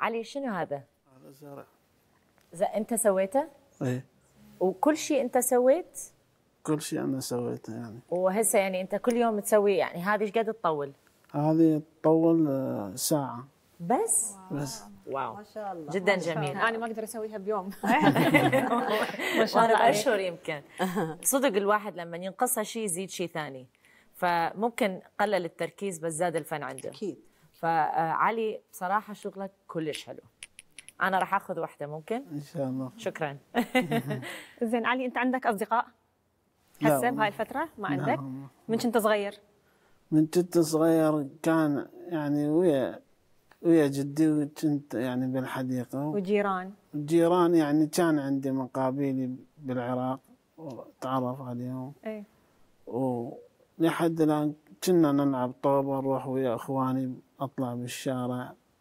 علي شنو هذا؟ هذا زرع ز... انت سويته؟ ايه وكل شيء انت سويت؟ كل شيء انا سويته يعني وهسه يعني انت كل يوم تسوي يعني هذه ايش قد تطول؟ هذه تطول آه، ساعة بس؟ واو. بس واو ما شاء الله جدا جميل انا ما اقدر اسويها بيوم ما شاء الله اشهر يمكن صدق الواحد لما ينقصها شيء يزيد شيء ثاني فممكن قلل التركيز بس زاد الفن عنده اكيد فعلي بصراحه شغلك كلش حلو انا راح اخذ واحده ممكن ان شاء الله شكرا زين علي انت عندك اصدقاء هسه بهاي الفتره ما عندك من كنت صغير من كنت صغير كان يعني ويا ويا جدي وكنت يعني بالحديقه وجيران جيران يعني كان عندي مقابيلي بالعراق وتعرف عليهم اي ولحد الان كنا نلعب طوبة نروح ويا اخواني اطلع بالشارع